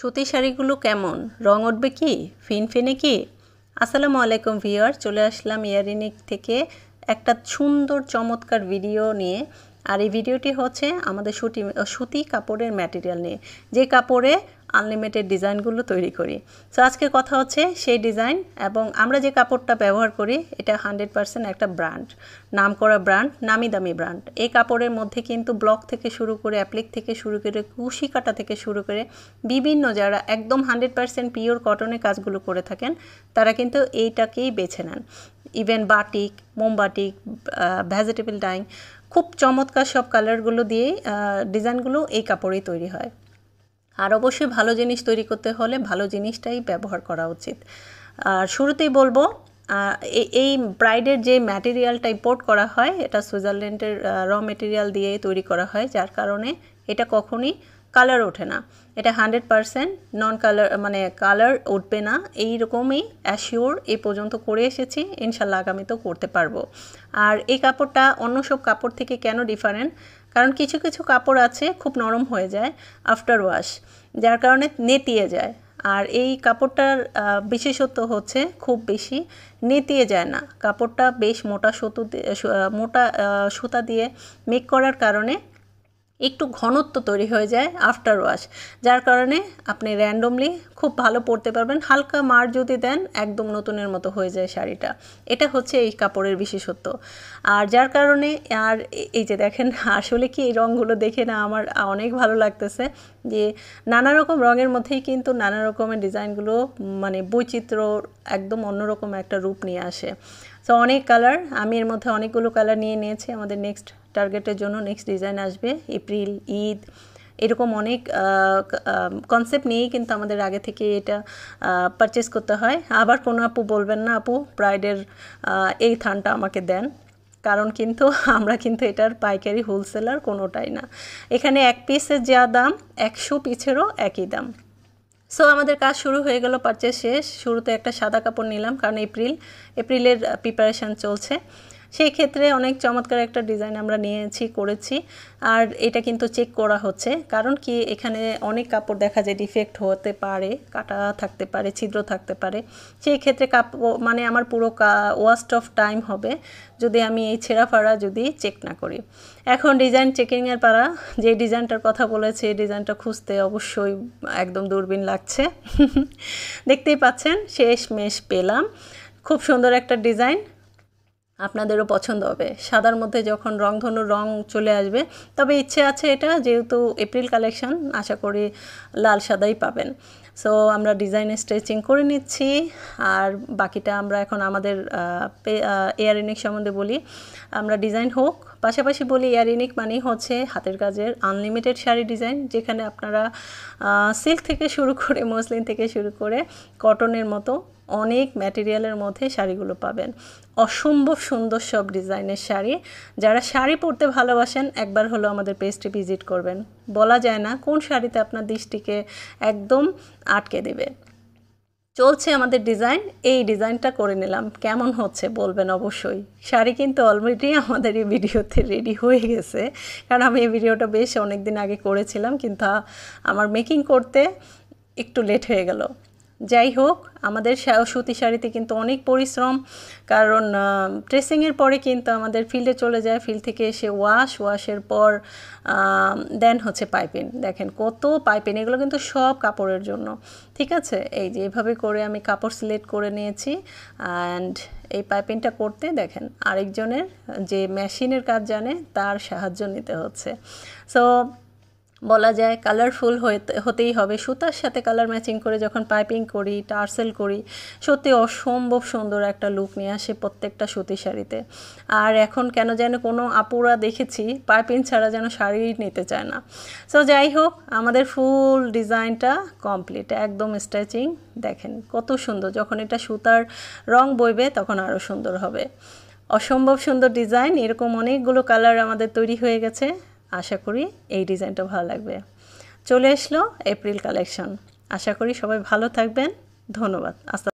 সুতি শাড়িগুলো কেমন রং উঠবে কি ফিনফিনে কি আসসালামু আলাইকুম ভিওয়ার চলে আসলাম ইয়ারিনিক থেকে একটা সুন্দর চমৎকার ভিডিও নিয়ে আর এই ভিডিওটি হচ্ছে আমাদের সুতি সুতি কাপড়ের ম্যাটেরিয়াল নিয়ে যে কাপড়ে আনলিমিটেড ডিজাইনগুলো তৈরি করি সো আজকে কথা হচ্ছে সেই ডিজাইন এবং আমরা যে কাপড়টা ব্যবহার করি এটা হান্ড্রেড পারসেন্ট একটা ব্র্যান্ড নাম করা ব্র্যান্ড নামি দামি ব্র্যান্ড এই কাপড়ের মধ্যে কিন্তু ব্লক থেকে শুরু করে অ্যাপ্লিক থেকে শুরু করে কুশি কাটা থেকে শুরু করে বিভিন্ন যারা একদম হান্ড্রেড পারসেন্ট পিওর কটনের কাজগুলো করে থাকেন তারা কিন্তু এইটাকেই বেছে নেন ইভেন বাটিক মোমবাটিক ভেজিটেবল ডাইং খুব চমৎকার সব কালারগুলো দিয়ে ডিজাইনগুলো এই কাপড়েই তৈরি হয় আর অবশ্যই ভালো জিনিস তৈরি করতে হলে ভালো জিনিসটাই ব্যবহার করা উচিত আর শুরুতেই বলবো এই ব্রাইডের যে ম্যাটেরিয়ালটা ইম্পোর্ট করা হয় এটা সুইজারল্যান্ডের র মেটেরিয়াল দিয়ে তৈরি করা হয় যার কারণে এটা কখনই কালার ওঠে না এটা হান্ড্রেড পারসেন্ট নন কালার মানে কালার উঠবে না এই রকমই অ্যাশিওর এ পর্যন্ত করে এসেছি ইনশাল্লাহ আগামীতেও করতে পারবো আর এই কাপড়টা অন্য সব কাপড় থেকে কেন ডিফারেন্ট কারণ কিছু কিছু কাপড় আছে খুব নরম হয়ে যায় আফটার ওয়াশ যার কারণে নেতিয়ে যায় আর এই কাপড়টার বিশেষত্ব হচ্ছে খুব বেশি নেতিয়ে যায় না কাপড়টা বেশ মোটা সুতো মোটা সুতা দিয়ে মেক করার কারণে একটু ঘনত্ব তৈরি হয়ে যায় আফটার ওয়াশ যার কারণে আপনি র্যান্ডমলি খুব ভালো পরতে পারবেন হালকা মার যদি দেন একদম নতুনের মতো হয়ে যায় শাড়িটা এটা হচ্ছে এই কাপড়ের বিশেষত্ব আর যার কারণে আর এই যে দেখেন আসলে কি এই রঙগুলো দেখে না আমার অনেক ভালো লাগতেছে যে নানা রকম রঙের মধ্যেই কিন্তু নানা রকমের ডিজাইনগুলো মানে বৈচিত্র্য একদম অন্যরকম একটা রূপ নিয়ে আসে সো অনেক কালার আমি এর মধ্যে অনেকগুলো কালার নিয়ে নিয়েছি আমাদের নেক্সট টার্গেটের জন্য নেক্সট ডিজাইন আসবে এপ্রিল ঈদ এরকম অনেক কনসেপ্ট নিয়েই কিন্তু আমাদের আগে থেকে এটা পারচেস করতে হয় আবার কোনো আপু বলবেন না আপু প্রাইডের এই থানটা আমাকে দেন কারণ কিন্তু আমরা কিন্তু এটার পাইকারি হোলসেলার কোনোটাই না এখানে এক পিসের যা দাম একশো পিসেরও একই দাম সো আমাদের কাজ শুরু হয়ে গেল পারচেস শেষ শুরুতে একটা সাদা কাপড় নিলাম কারণ এপ্রিল এপ্রিলের প্রিপারেশান চলছে সেই ক্ষেত্রে অনেক চমৎকার একটা ডিজাইন আমরা নিয়েছি করেছি আর এটা কিন্তু চেক করা হচ্ছে কারণ কি এখানে অনেক কাপড় দেখা যায় ডিফেক্ট হতে পারে কাটা থাকতে পারে ছিদ্র থাকতে পারে সেই ক্ষেত্রে কাপড় মানে আমার পুরো ওয়াস্ট অফ টাইম হবে যদি আমি এই ছেঁড়া ফাড়া যদি চেক না করি এখন ডিজাইন চেকিংয়ের পারা যে ডিজাইনটার কথা বলেছে এই ডিজাইনটা খুঁজতে অবশ্যই একদম দূরবীন লাগছে দেখতেই পাচ্ছেন শেষ মেশ পেলাম খুব সুন্দর একটা ডিজাইন আপনাদেরও পছন্দ হবে সাদার মধ্যে যখন রংধনু রং চলে আসবে তবে ইচ্ছে আছে এটা যেহেতু এপ্রিল কালেকশন আশা করি লাল সাদাই পাবেন সো আমরা ডিজাইনে স্ট্রেচিং করে নিচ্ছি আর বাকিটা আমরা এখন আমাদের এয়ার ইয়ারিনিক সম্বন্ধে বলি আমরা ডিজাইন হোক পাশাপাশি বলি এয়ার ইনিক মানেই হচ্ছে হাতের কাজের আনলিমিটেড শাড়ি ডিজাইন যেখানে আপনারা সিল্ক থেকে শুরু করে মসলিন থেকে শুরু করে কটনের মতো অনেক ম্যাটেরিয়ালের মধ্যে শাড়িগুলো পাবেন অসম্ভব সুন্দর সব ডিজাইনের শাড়ি যারা শাড়ি পরতে ভালোবাসেন একবার হলো আমাদের পেজটি ভিজিট করবেন বলা যায় না কোন শাড়িতে আপনার দৃষ্টিকে একদম আটকে দেবে চলছে আমাদের ডিজাইন এই ডিজাইনটা করে নিলাম কেমন হচ্ছে বলবেন অবশ্যই শাড়ি কিন্তু অলরেডি আমাদের এই ভিডিওতে রেডি হয়ে গেছে কারণ আমি এই ভিডিওটা বেশ অনেক দিন আগে করেছিলাম কিন্তু আমার মেকিং করতে একটু লেট হয়ে গেল যাই হোক আমাদের সুতি শাড়িতে কিন্তু অনেক পরিশ্রম কারণ ট্রেসিংয়ের পরে কিন্তু আমাদের ফিল্ডে চলে যায় ফিল্ড থেকে এসে ওয়াশ ওয়াশের পর দেন হচ্ছে পাইপিন দেখেন কত পাইপিন এগুলো কিন্তু সব কাপড়ের জন্য ঠিক আছে এই যে এভাবে করে আমি কাপড় সিলেক্ট করে নিয়েছি অ্যান্ড এই পাইপিনটা করতে দেখেন আরেকজনের যে মেশিনের কাজ জানে তার সাহায্য নিতে হচ্ছে সো বলা যায় কালারফুল হতেই হবে সুতার সাথে কালার ম্যাচিং করে যখন পাইপিং করি টার্সেল করি সত্যি অসম্ভব সুন্দর একটা লুক নিয়ে আসে প্রত্যেকটা সুতি শাড়িতে আর এখন কেন যেন কোনো আপুরা দেখেছি পাইপিং ছাড়া যেন শাড়ি নিতে চায় না সো যাই হোক আমাদের ফুল ডিজাইনটা কমপ্লিট একদম স্ট্রেচিং দেখেন কত সুন্দর যখন এটা সুতার রং বইবে তখন আরও সুন্দর হবে অসম্ভব সুন্দর ডিজাইন এরকম অনেকগুলো কালার আমাদের তৈরি হয়ে গেছে আশা করি এই ডিজাইনটা ভালো লাগবে চলে আসলো এপ্রিল কালেকশন আশা করি সবাই ভালো থাকবেন ধন্যবাদ আস্তা